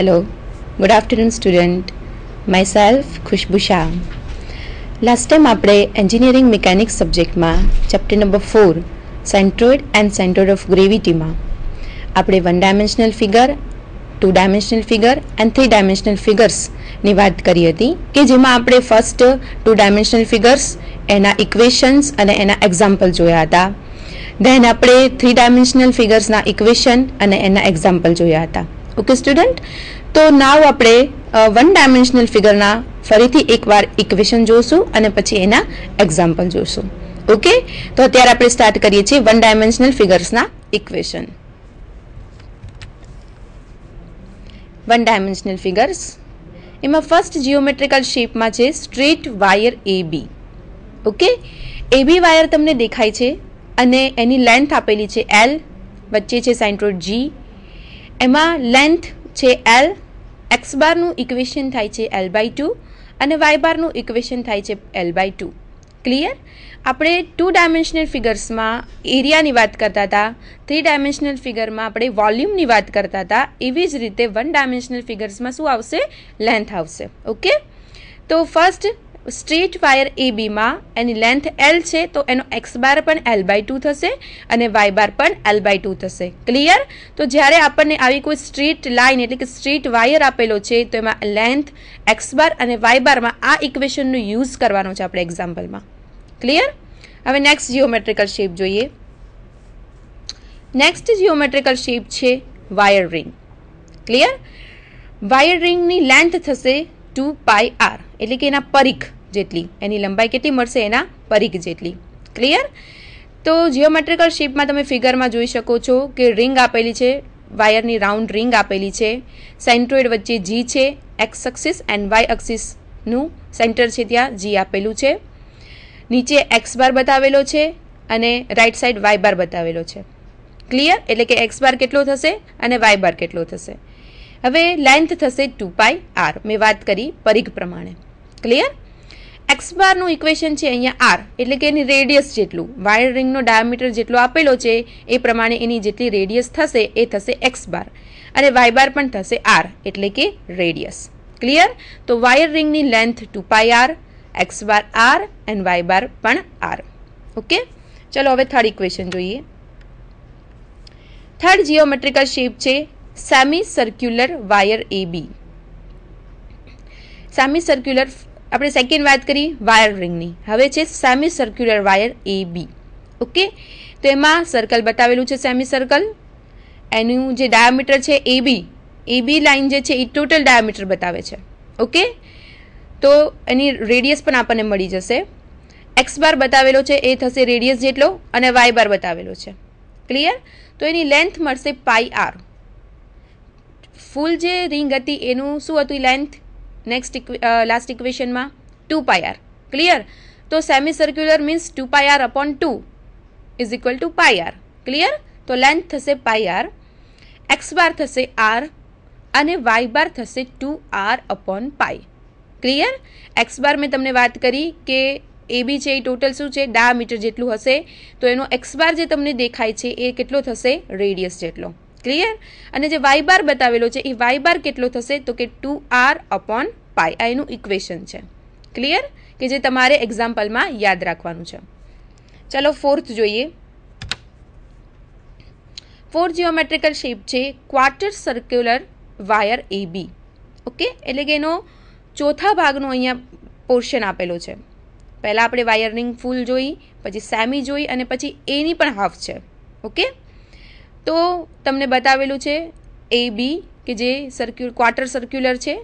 Hello, good afternoon, student. Myself, Khushbu Shah. Last time આપણે engineering mechanics સબ્જેક્ટમાં chapter number four centroid and centroid of ગ્રેવિટીમાં આપણે one dimensional figure two dimensional figure and three dimensional ફિગર્સની વાત કરી હતી કે જેમાં આપણે ફર્સ્ટ ટુ ડાયમેન્શનલ ફિગર્સ એના ઇક્વેશન્સ અને એના એક્ઝામ્પલ જોયા હતા ધેન આપણે થ્રી ડાયમેન્શનલ ફિગર્સના ઇક્વેશન અને એના એક્ઝામ્પલ જોયા હતા ઓકે સ્ટુડન્ટ તો નાવ આપણે વન ડાયમેન્શનલ ફિગરના ફરીથી એકવાર ઇક્વેશન જોશું અને પછી એના એક્ઝામ્પલ જોશું ઓકે તો અત્યારે આપણે સ્ટાર્ટ કરીએ છીએ વન ડાયમેન્શનલ ફિગર્સના ઇક્વેશન વન ડાયમેન્શનલ ફિગર્સ એમાં ફર્સ્ટ જીઓમેટ્રિકલ શેપમાં છે straight wire A B okay A B wire તમને દેખાય છે અને એની લેન્થ આપેલી છે એલ વચ્ચે છે સાઇન્ટ્રોડ જી એમાં લેન્થ છે એલ એક્સ બારનું ઇક્વેશન થાય છે એલ બાય ટુ અને વાય બારનું ઇક્વેશન થાય છે એલ બાય ટુ ક્લિયર આપણે ટુ ડાયમેન્શનલ ફિગર્સમાં એરિયાની વાત કરતા હતા થ્રી ડાયમેન્શનલ ફિગરમાં આપણે વોલ્યુમની વાત કરતા હતા એવી જ રીતે વન ડાયમેન્શનલ ફિગર્સમાં શું આવશે લેન્થ આવશે ઓકે તો ફર્સ્ટ સ્ટ્રેટ વાયર એ બીમાં એની લેન્થ એલ છે તો એનો એક્સ બાર પણ એલ બાય ટુ થશે અને વાય બાર પણ એલ બાય ટુ થશે ક્લિયર તો જ્યારે આપણને આવી કોઈ સ્ટ્રીટ લાઇન એટલે કે સ્ટ્રીટ વાયર આપેલો છે તો એમાં લેન્થ એક્સ બાર અને વાય બારમાં આ ઇક્વેશનનો યુઝ કરવાનો છે આપણે એક્ઝામ્પલમાં ક્લિયર હવે નેક્સ્ટ જીઓમેટ્રિકલ શેપ જોઈએ નેક્સ્ટ જીઓમેટ્રિકલ શેપ છે વાયર રિંગ ક્લિયર વાયર રિંગની લેન્થ થશે ટુ પાય આર એટલે કે એના પરીખ જેટલી એની લંબાઈ કેટલી મળશે એના પરિઘ જેટલી ક્લિયર તો જીઓમેટ્રિકલ શેપમાં તમે ફિગરમાં જોઈ શકો છો કે રિંગ આપેલી છે વાયરની રાઉન્ડ રિંગ આપેલી છે સેન્ટ્રોઇડ વચ્ચે જી છે એક્સ અક્સિસ એન્ડ વાય અક્સિસનું સેન્ટર છે ત્યાં જી આપેલું છે નીચે એક્સ બાર બતાવેલો છે અને રાઇટ સાઈડ વાય બાર બતાવેલો છે ક્લિયર એટલે કે એક્સ બાર કેટલો થશે અને વાય બાર કેટલો થશે હવે લેન્થ થશે ટુ પાઈ આર મેં વાત કરી પરીખ પ્રમાણે ક્લિયર એક્સ બારનું ઇક્વેશન છે અહીંયા આર એટલે કે એની રેડિયસ જેટલું વાયર રિંગનો ડાયામીટર જેટલો આપેલો છે એ પ્રમાણે એની જેટલી રેડિયસ થશે એ થશે એક્સ બાર અને વાય બાર પણ થશે આર એટલે કે રેડિયસ ક્લિયર તો વાયર રિંગની length two pi R X bar R and Y bar પણ આર ઓકે ચલો હવે થર્ડ ઇક્વેશન જોઈએ થર્ડ જીઓમેટ્રિકલ શેપ છે semi circular wire A B semi circular આપણે સેકન્ડ વાત કરી વાયર રિંગની હવે છે semi circular wire A B okay તો એમાં સર્કલ બતાવેલું છે સેમી સર્કલ એનું જે ડાયામીટર છે A B A B line જે છે એ ટોટલ ડાયામીટર બતાવે છે ઓકે તો એની રેડિયસ પણ આપણને મળી જશે એક્સ બાર બતાવેલો છે એ થશે રેડિયસ જેટલો અને વાય બાર બતાવેલો છે ક્લિયર તો એની લેન્થ મળશે પાઈ આર ફૂલ જે રિંગ હતી એનું શું હતું લેન્થ નેક્સ્ટ લાસ્ટ ઇક્વેશનમાં ટુ પાય આર ક્લિયર તો semi circular means two pi R upon two is equal to pi R clear તો લેન્થ થશે પાય આર એક્સ બાર થશે આર અને વાય બાર થશે two R upon pi clear X bar મેં તમને વાત કરી કે એ બી છે એ ટોટલ શું છે ડાયામીટર જેટલું હશે તો એનો એક્સ બાર જે તમને દેખાય છે એ કેટલો થશે રેડિયસ જેટલો ક્લિયર અને જે વાય બાર બતાવેલો છે એ વાય બાર કેટલો થશે તો કે ટુ આર અપોન પાઈ આઈનું ઇક્વેશન છે ક્લિયર કે જે તમારે એક્ઝામ્પલમાં યાદ રાખવાનું છે ચાલો ફોર્થ જોઈએ ફોર્થ જીઓમેટ્રિકલ શેપ છે quarter circular wire A B okay એટલે કે એનો ચોથા ભાગનો અહીંયા પોર્શન આપેલો છે પહેલાં આપણે વાયરનિંગ ફૂલ જોઈ પછી સેમી જોઈ અને પછી એની પણ હાફ છે ઓકે તો તમને બતાવેલું છે એ બી કે જે સર્ક્યુ ક્વાર્ટર સર્ક્યુલર છે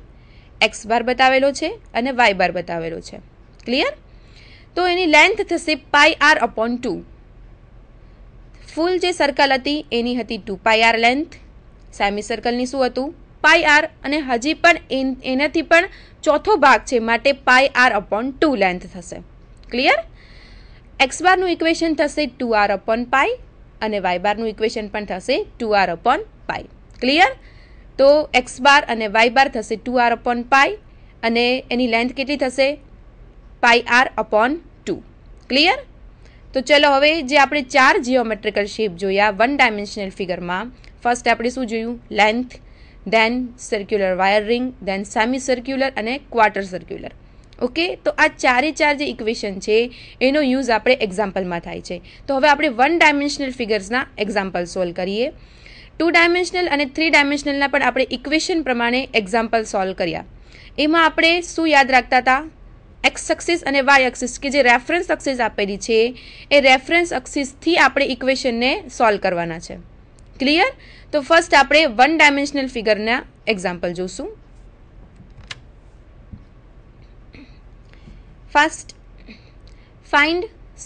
એક્સ બાર બતાવેલો છે અને વાય બાર બતાવેલો છે ક્લિયર તો એની લેન્થ થશે pi R upon two full જે સર્કલ હતી એની હતી two pi R length semi સર્કલની શું હતું પાય આર અને હજી પણ એનાથી પણ ચોથો ભાગ છે માટે pi R upon two length થશે ક્લિયર એક્સ બારનું ઇક્વેશન થશે ટુ આર અપોન પાય અને વાય બારનું ઇક્વેશન પણ થશે two R upon pi clear તો એક્સ બાર અને વાય બાર થશે ટુ આર અપોન પાય અને એની લેન્થ કેટલી થશે pi R upon two clear તો ચલો હવે જે આપણે ચાર જીઓમેટ્રિકલ શેપ જોયા વન ડાયમેન્શનલ ફિગરમાં ફર્સ્ટ આપણે શું જોયું length then circular wire ring then semi circular અને ક્વાર્ટર સર્ક્યુલર ઓકે તો આ ચારે ચાર જે ઇક્વેશન છે એનો યુઝ આપણે એક્ઝામ્પલમાં થાય છે તો હવે આપણે વન ડાયમેન્શનલ ફિગર્સના એક્ઝામ્પલ સોલ્વ કરીએ ટુ ડાયમેન્શનલ અને થ્રી ડાયમેન્શનલના પણ આપણે ઇક્વેશન પ્રમાણે એક્ઝામ્પલ સોલ્વ કર્યા એમાં આપણે શું યાદ રાખતા હતા એક્સ અક્સિસ અને વાય અક્સિસ કે જે રેફરન્સ અક્સિસ આપેલી છે એ રેફરન્સ અક્સિસથી આપણે ઇક્વેશનને સોલ્વ કરવાના છે ક્લિયર તો ફર્સ્ટ આપણે વન ડાયમેન્શનલ ફિગરના એક્ઝામ્પલ જોશું first find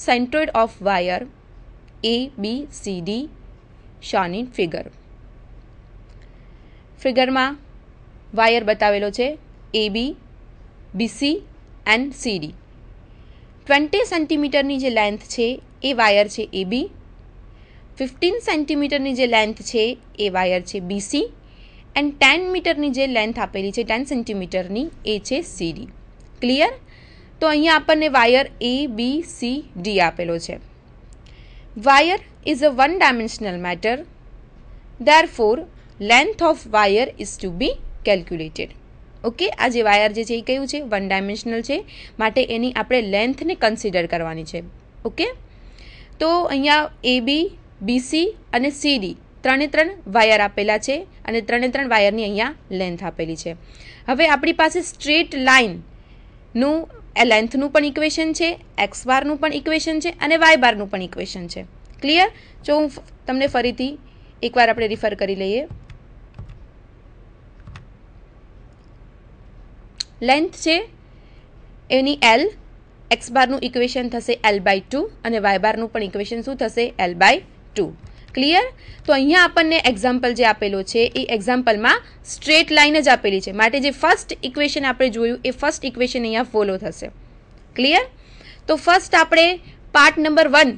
centroid of wire ABCD shown in figure ફિગરમાં વાયર બતાવેલો છે A B B C and C D twenty સેન્ટીમીટરની જે લેન્થ છે એ વાયર છે એ બી ફિફ્ટીન સેન્ટીમીટરની જે લેન્થ છે એ વાયર છે બીસી એન્ડ ટેન મીટરની જે લેન્થ આપેલી છે ટેન સેન્ટીમીટરની એ છે સીડી ક્લિયર તો અહીંયા આપણને wire A B C D આપેલો છે wire is a one dimensional matter therefore length of wire is to be calculated okay આ જે વાયર જે છે એ કયું છે વન ડાયમેન્શનલ છે માટે એની આપણે લેન્થને કન્સિડર કરવાની છે ઓકે તો અહીંયા એ બી બીસી અને સીડી ત્રણે ત્રણ વાયર આપેલા છે અને ત્રણે ત્રણ વાયરની અહીંયા લેન્થ આપેલી છે હવે આપણી પાસે સ્ટ્રેટ લાઇનનું એ લેન્થનું પણ ઇક્વેશન છે એક્સ બારનું પણ ઇક્વેશન છે અને વાય બારનું પણ ઇક્વેશન છે ક્લિયર જો હું તમને ફરીથી એકવાર આપણે રિફર કરી લઈએ લેન્થ છે એની એલ એક્સ બારનું ઇક્વેશન થશે એલ બાય ટુ અને વાય બારનું પણ ઇક્વેશન શું થશે એલ બાય ટુ ક્લિયર તો અહીંયા આપણને એક્ઝામ્પલ જે આપેલો છે એ એક્ઝામ્પલમાં સ્ટ્રેટ લાઇન જ આપેલી છે માટે જે ફર્સ્ટ ઇક્વેશન આપણે જોયું એ ફર્સ્ટ ઇક્વેશન અહીંયા ફોલો થશે ક્લિયર તો ફર્સ્ટ આપણે પાર્ટ નંબર વન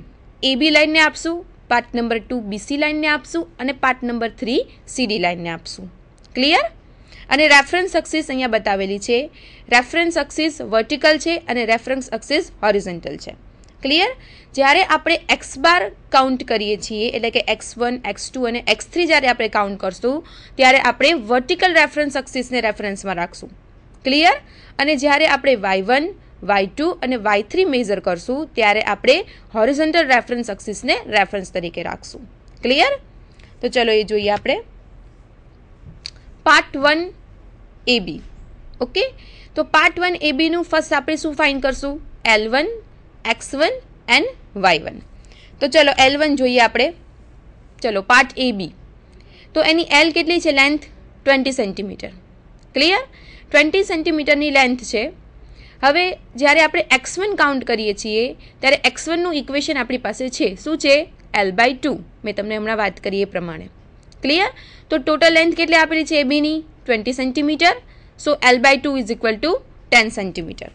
એબી લાઇનને આપશું પાર્ટ નંબર ટુ બીસી લાઇનને આપશું અને પાર્ટ નંબર થ્રી સીડી લાઇનને આપશું ક્લિયર અને રેફરન્સ અક્સિસ અહીંયા બતાવેલી છે રેફરન્સ અક્સિસ વર્ટિકલ છે અને રેફરન્સ અક્સિસ હોરિઝન્ટલ છે ક્લિયર જ્યારે આપણે એક્સ બાર કાઉન્ટ કરીએ છીએ એટલે કે એક્સ વન એક્સ ટુ અને એક્સ થ્રી જ્યારે આપણે કાઉન્ટ કરશું ત્યારે આપણે વર્ટિકલ રેફરન્સ અક્સિસને રેફરન્સમાં રાખશું ક્લિયર અને જ્યારે આપણે વાય વન વાય ટુ અને વાય થ્રી મેઝર કરશું ત્યારે આપણે હોરિઝન્ટલ રેફરન્સ અક્સિસને રેફરન્સ તરીકે રાખશું ક્લિયર તો ચલો એ જોઈએ આપણે part one A B okay તો પાર્ટ વન એ બીનું ફર્સ્ટ આપણે શું ફાઇન કરશું L one x one and Y one તો ચલો એલ વન જોઈએ આપણે ચલો પાર્ટ એ બી તો એની એલ કેટલી છે length twenty centimetre clear twenty સેન્ટીમીટરની લેન્થ છે હવે જ્યારે આપણે એક્સ વન કાઉન્ટ કરીએ છીએ ત્યારે એક્સ વનનું ઇક્વેશન આપણી પાસે છે શું છે એલ બાય ટુ મેં તમને હમણાં વાત કરી એ પ્રમાણે ક્લિયર તો ટોટલ લેન્થ કેટલી આપેલી છે એબીની twenty centimetre so L by two is equal to ten centimetre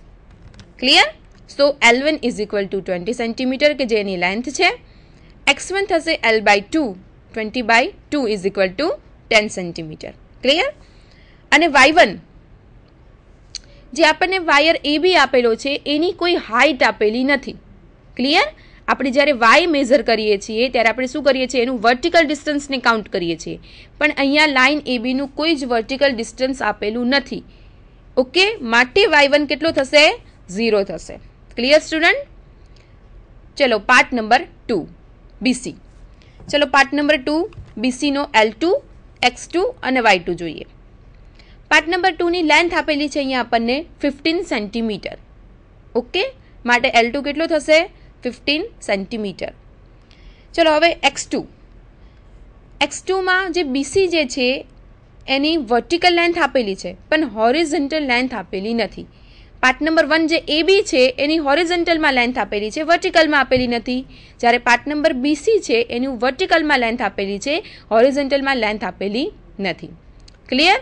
clear so L one is equal to twenty centimetre કે જેની લેન્થ છે એક્સ વન થશે L by two twenty by two is equal to ten centimetre clear અને Y one જે આપણને wire A બી આપેલો છે એની કોઈ હાઇટ આપેલી નથી ક્લિયર આપણે જ્યારે વાય મેઝર કરીએ છીએ ત્યારે આપણે શું કરીએ છીએ એનું વર્ટિકલ ડિસ્ટન્સને કાઉન્ટ કરીએ છીએ પણ અહીંયા લાઇન એબીનું કોઈ જ વર્ટિકલ ડિસ્ટન્સ આપેલું નથી ઓકે માટે વાય વન કેટલો થશે ઝીરો થશે ક્લિયર સ્ટુડન્ટ ચલો પાર્ટ નંબર ટુ બીસી ચલો પાર્ટ નંબર ટુ બીસીનો એલ ટુ એક્સ ટુ અને વાય ટુ જોઈએ પાર્ટ નંબર ટુની લેન્થ આપેલી છે અહીંયા આપણને ફિફ્ટીન સેન્ટીમીટર ઓકે માટે એલ ટુ કેટલો થશે ફિફ્ટીન સેન્ટીમીટર ચલો હવે એક્સ ટુ એક્સ ટુમાં જે બીસી જે છે એની વર્ટિકલ લેન્થ આપેલી છે પણ હોરિઝન્ટલ લેન્થ આપેલી નથી પાર્ટ નંબર વન જે એ બી છે એની હોરિઝન્ટલમાં લેન્થ આપેલી છે વર્ટિકલમાં આપેલી નથી જ્યારે પાર્ટ નંબર બીસી છે એની વર્ટિકલમાં લેન્થ આપેલી છે હોરિઝન્ટલમાં લેન્થ આપેલી નથી ક્લિયર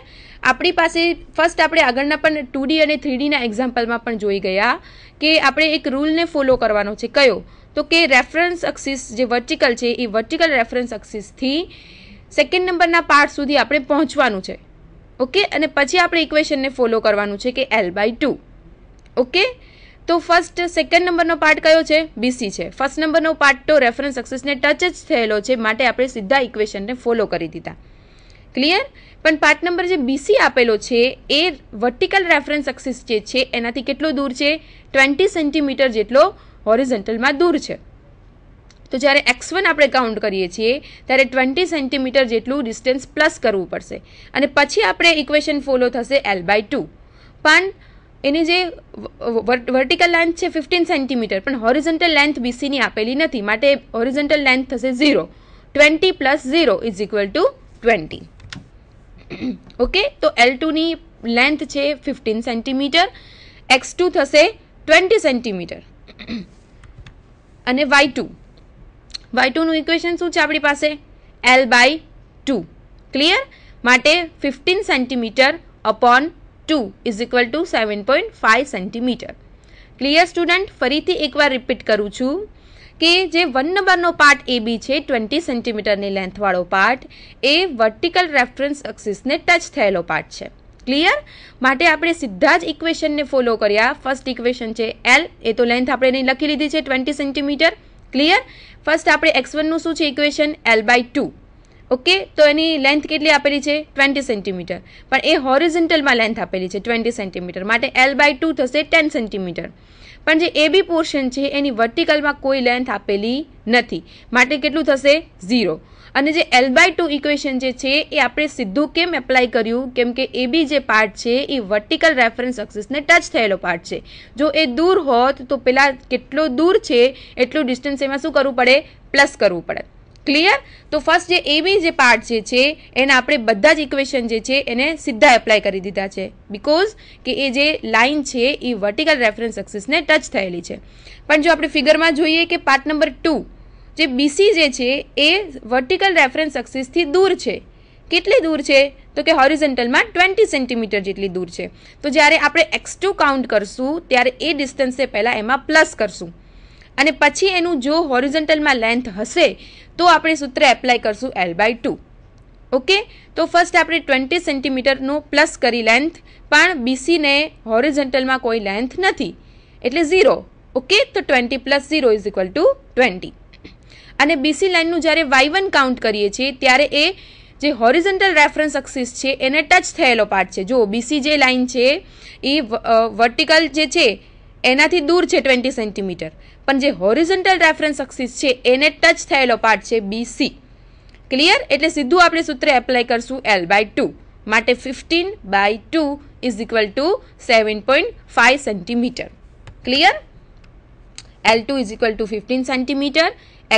આપણી પાસે ફર્સ્ટ આપણે આગળના પણ ટુ અને થ્રીડીના એક્ઝામ્પલમાં પણ જોઈ ગયા કે આપણે એક રૂલને ફોલો કરવાનો છે કયો તો કે રેફરન્સ અક્સિસ જે વર્ટિકલ છે એ વર્ટિકલ રેફરન્સ અક્સિસથી સેકન્ડ નંબરના પાર્ટ સુધી આપણે પહોંચવાનું છે ઓકે અને પછી આપણે ઇક્વેશનને ફોલો કરવાનું છે કે એલ બાય ટુ ઓકે તો ફર્સ્ટ સેકન્ડ નંબરનો પાર્ટ કયો છે બીસી છે ફર્સ્ટ નંબરનો પાર્ટ તો રેફરન્સ અક્સિસને ટચ જ થયેલો છે માટે આપણે સીધા ઇક્વેશનને ફોલો કરી દીધા ક્લિયર પણ પાર્ટ નંબર જે બીસી આપેલો છે એ વર્ટિકલ રેફરન્સ એક્સિસ જે છે એનાથી કેટલો દૂર છે ટ્વેન્ટી સેન્ટીમીટર જેટલો હોરિઝન્ટલમાં દૂર છે તો જ્યારે એક્સ વન આપણે કાઉન્ટ કરીએ છીએ ત્યારે ટ્વેન્ટી સેન્ટીમીટર જેટલું ડિસ્ટન્સ પ્લસ કરવું પડશે અને પછી આપણે ઇક્વેશન ફોલો થશે એલ બાય ટુ પણ એની જે વર્ટિકલ લેન્થ છે ફિફ્ટીન સેન્ટીમીટર પણ હોરિઝન્ટલ લેન્થ બીસીની આપેલી નથી માટે હોરિઝન્ટલ લેન્થ થશે zero twenty plus zero is equal to twenty okay તો એલ ટુની લેન્થ છે ફિફ્ટીન સેન્ટીમીટર એક્સ ટુ થશે ટ્વેન્ટી સેન્ટીમીટર અને વાય ટુ વાય ટુનું ઇક્વેશન શું છે આપણી પાસે એલ બાય ટુ ક્લિયર માટે fifteen centimetre upon two is equal to seven point five centimetre clear student ફરીથી એકવાર રિપીટ કરું છું કે જે વન નંબરનો પાર્ટ એ બી છે ટ્વેન્ટી સેન્ટીમીટરની લેન્થવાળો પાર્ટ એ વર્ટિકલ રેફરન્સ એક્સિસને ટચ થયેલો પાર્ટ છે ક્લિયર માટે આપણે સીધા જ ઇક્વેશનને ફોલો કર્યા ફર્સ્ટ ઇક્વેશન છે એલ એ તો લેન્થ આપણે એની લખી લીધી છે ટ્વેન્ટી સેન્ટીમીટર ક્લિયર ફર્સ્ટ આપણે એક્સ વનનું શું છે equation L by two okay તો એની લેન્થ કેટલી આપેલી છે ટ્વેન્ટી સેન્ટીમીટર પણ એ હોરિઝન્ટલમાં લેન્થ આપેલી છે ટ્વેન્ટી સેન્ટીમીટર માટે એલ બાય ટુ થશે ટેન સેન્ટીમીટર પણ જે એબી પોર્શન છે એની વર્ટિકલમાં કોઈ લેન્થ આપેલી નથી માટે કેટલું થશે ઝીરો અને જે એલ બાય ટુ ઇક્વેશન જે છે એ આપણે સીધું કેમ એપ્લાય કર્યું કેમ કે એ જે પાર્ટ છે એ વર્ટિકલ રેફરન્સ અક્સિસને ટચ થયેલો પાર્ટ છે જો એ દૂર હોત તો પેલા કેટલો દૂર છે એટલું ડિસ્ટન્સ એમાં શું કરવું પડે પ્લસ કરવું પડે ક્લિયર તો ફર્સ્ટ જે એબી જે પાર્ટ જે છે એના આપણે બધા જ ઇક્વેશન જે છે એને સીધા એપ્લાય કરી દીધા છે બિકોઝ કે એ જે લાઇન છે એ વર્ટિકલ રેફરન્સ એક્સિસને ટચ થયેલી છે પણ જો આપણે ફિગરમાં જોઈએ કે પાર્ટ નંબર ટુ જે બીસી જે છે એ વર્ટિકલ રેફરન્સ એક્સિસથી દૂર છે કેટલી દૂર છે તો કે હોરિઝન્ટલમાં ટ્વેન્ટી સેન્ટીમીટર જેટલી દૂર છે તો જ્યારે આપણે એક્સ ટુ કાઉન્ટ કરશું ત્યારે એ ડિસ્ટન્સે પહેલાં એમાં પ્લસ કરશું અને પછી એનું જો હોરિઝન્ટલમાં લેન્થ હશે તો આપણે સૂત્ર એપ્લાય કરશું એલ બાય ટુ ઓકે તો ફર્સ્ટ આપણે ટ્વેન્ટી સેન્ટીમીટરનું પ્લસ કરી લેન્થ પણ બીસીને હોરિઝન્ટલમાં કોઈ લેન્થ નથી એટલે ઝીરો ઓકે તો twenty plus zero is equal to twenty અને બીસી લાઇનનું જ્યારે વાય વન કાઉન્ટ કરીએ છીએ ત્યારે એ જે હોરિઝન્ટલ રેફરન્સ અક્સિસ છે એને ટચ થયેલો પાર્ટ છે જો બીસી જે લાઇન છે એ વર્ટિકલ જે છે એનાથી દૂર છે ટ્વેન્ટી સેન્ટીમીટર પણ જે હોરિઝન્ટલ રેફરન્સ અક્ષિસ છે એને ટચ થયેલો પાર્ટ છે બીસી ક્લિયર એટલે સીધું આપણે સૂત્ર એપ્લાય કરશું એલ બાય ટુ માટે fifteen by two is equal to seven point five centimetre clear L two is equal to fifteen centimetre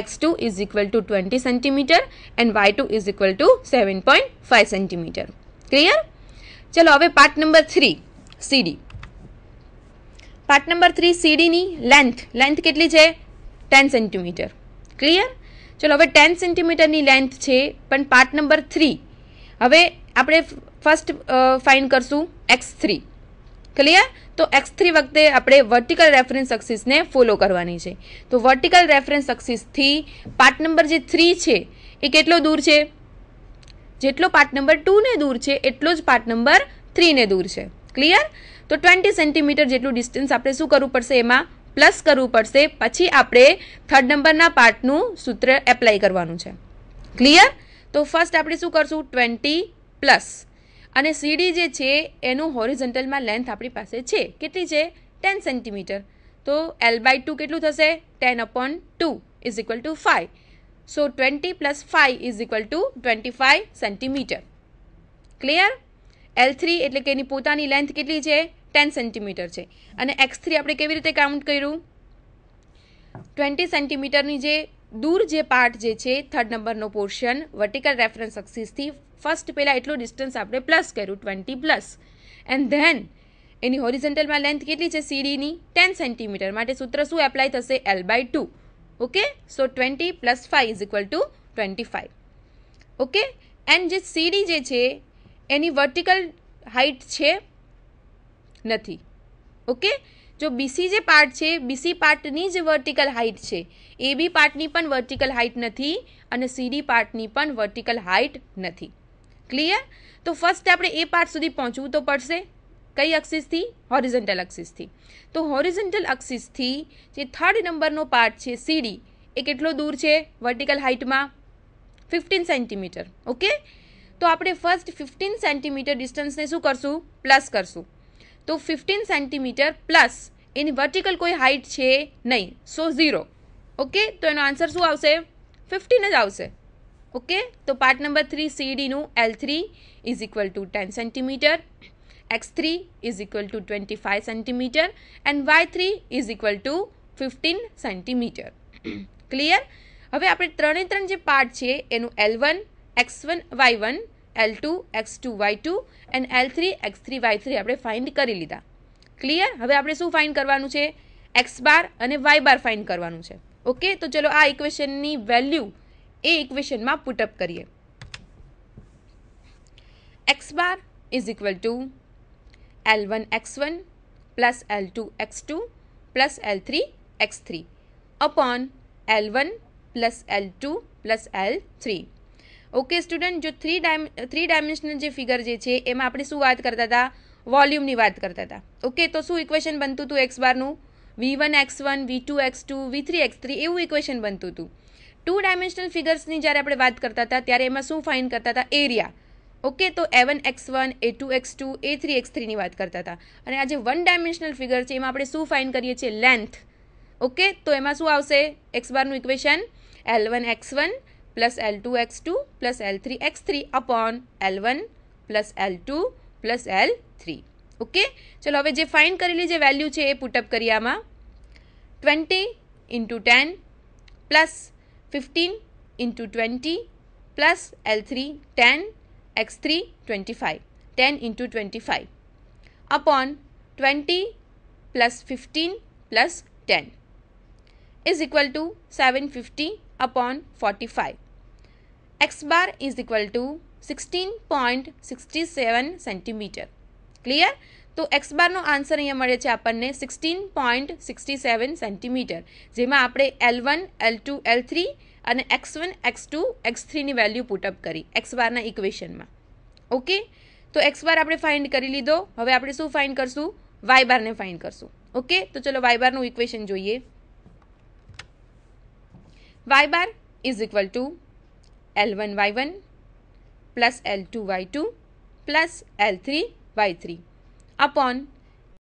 X two is equal to twenty centimetre and Y two is equal to seven point five centimetre clear ચલો હવે part number three CD part number three સીડીની length length કેટલી છે ten centimetre clear ચલો હવે ten સેન્ટીમીટરની length છે પણ part number three હવે આપણે ફર્સ્ટ ફાઇન કરશું એક્સ થ્રી ક્લિયર તો એક્સ થ્રી વખતે આપણે વર્ટિકલ રેફરન્સ સક્સિસને ફોલો કરવાની છે તો વર્ટિકલ રેફરન્સ સક્સિસથી પાર્ટ નંબર જે થ્રી છે એ કેટલો દૂર છે જેટલો પાર્ટ નંબર ટુને દૂર છે એટલો જ પાર્ટ નંબર થ્રીને દૂર છે ક્લિયર તો ટ્વેન્ટી સેન્ટીમીટર જેટલું ડિસ્ટન્સ આપણે શું કરવું પડશે એમાં પ્લસ કરવું પડશે પછી આપણે થર્ડ નંબરના પાર્ટનું સૂત્ર એપ્લાય કરવાનું છે ક્લિયર તો ફર્સ્ટ આપણે શું કરશું ટ્વેન્ટી પ્લસ અને સીડી જે છે એનું હોરિઝન્ટલમાં લેન્થ આપણી પાસે છે કેટલી છે ટેન સેન્ટીમીટર તો એલ બાય ટુ કેટલું થશે ten upon two is equal to five so twenty plus five is equal to twenty five centimetre clear L three એટલે કે એની પોતાની લેન્થ કેટલી છે ટેન સેન્ટીમીટર છે અને એક્સ થ્રી આપણે કેવી રીતે કાઉન્ટ કર્યું ટ્વેન્ટી સેન્ટીમીટરની જે દૂર જે પાર્ટ જે છે થર્ડ નંબરનો પોર્શન વર્ટિકલ રેફરન્સ અક્સિસથી ફર્સ્ટ પહેલાં એટલું ડિસ્ટન્સ આપણે પ્લસ કર્યું ટ્વેન્ટી પ્લસ એન્ડ ધેન એની હોરિઝન્ટલમાં લેન્થ કેટલી છે સીડીની ટેન સેન્ટીમીટર માટે સૂત્ર શું એપ્લાય થશે L by two okay so twenty plus five is equal to twenty five okay and જે સીડી જે છે એની વર્ટિકલ હાઇટ છે નથી ઓકે જો બીસી જે પાર્ટ છે બીસી પાર્ટની જ વર્ટિકલ હાઇટ છે એ બી પાર્ટની પણ વર્ટિકલ હાઇટ નથી અને સીડી પાર્ટની પણ વર્ટિકલ હાઇટ નથી ક્લિયર તો ફર્સ્ટ આપણે એ પાર્ટ સુધી પહોંચવું તો પડશે કઈ અક્ષિસથી હોરિઝન્ટલ અક્ષિસથી તો હોરિઝન્ટલ અક્ષિસથી જે થર્ડ નંબરનો પાર્ટ છે સીડી એ કેટલો દૂર છે વર્ટિકલ હાઇટમાં ફિફ્ટીન સેન્ટીમીટર ઓકે તો આપણે ફર્સ્ટ ફિફ્ટીન સેન્ટીમીટર ડિસ્ટન્સને શું કરશું પ્લસ કરશું તો ફિફ્ટીન સેન્ટીમીટર પ્લસ એની વર્ટિકલ કોઈ હાઇટ છે નહીં સો ઝીરો ઓકે તો એનો આન્સર શું આવશે ફિફ્ટીન જ આવશે ઓકે તો પાર્ટ નંબર થ્રી સીડીનું L three is equal to ten centimetre X three is equal to twenty five centimetre and Y three is equal to fifteen centimetre clear હવે આપણે ત્રણે ત્રણ જે પાર્ટ છે એનું L one x one Y one L two x two Y two and L three x three Y three આપણે find કરી લીધા ક્લિયર હવે આપણે શું ફાઇન્ડ કરવાનું છે એક્સ બાર અને વાય બાર ફાઇન્ડ કરવાનું છે ઓકે તો ચલો આ ઇક્વેશનની વેલ્યુ એ ઇક્વેશનમાં પુટઅપ કરીએ X bar is equal to L one x one plus L two x two plus L three x three upon L one plus L two plus L three okay student જો three dim three dimensional જે figure જે છે એમાં આપણે શું વાત કરતા હતા વોલ્યુમની વાત કરતા હતા ઓકે તો શું ઇક્વેશન બનતું હતું એક્સ બારનું V one x one V two x two V three x three એવું ઇક્વેશન બનતું હતું ટુ ડાયમેન્શનલ ફિગર્સની જ્યારે આપણે વાત કરતા હતા ત્યારે એમાં શું ફાઇન કરતા હતા એરિયા ઓકે તો A one x one A two x two A three x થ્રીની વાત કરતા હતા અને આ જે વન ડાયમેન્શનલ ફિગર છે એમાં આપણે શું ફાઇન કરીએ છીએ લેન્થ ઓકે તો એમાં શું આવશે એક્સ બારનું equation L one x one plus L two x two plus L three x three upon L one plus L two plus L three okay चलो हमें जो फाइन करेली वेल्यू है पुटअप कर twenty into ten plus fifteen into twenty plus L three ten x three twenty five ten into twenty five upon twenty plus fifteen plus ten is equal to seven fifty upon 45. x bar is equal to 16.67 centimetre clear તો x બારનો answer અહીંયા મળે છે આપણને sixteen point sixty seven centimetre જેમાં આપણે L one L two L three અને x one x two x થ્રીની વેલ્યુ પુટઅપ કરી એક્સ બારના ઇક્વેશનમાં ઓકે તો એક્સ બાર આપણે ફાઇન્ડ કરી લીધો હવે આપણે શું ફાઇન્ડ કરશું વાય બારને ફાઇન્ડ કરશું ઓકે તો ચલો વાય બારનું ઇક્વેશન જોઈએ y bar is equal to L1 Y1 plus L2 Y2 plus L3 Y3 upon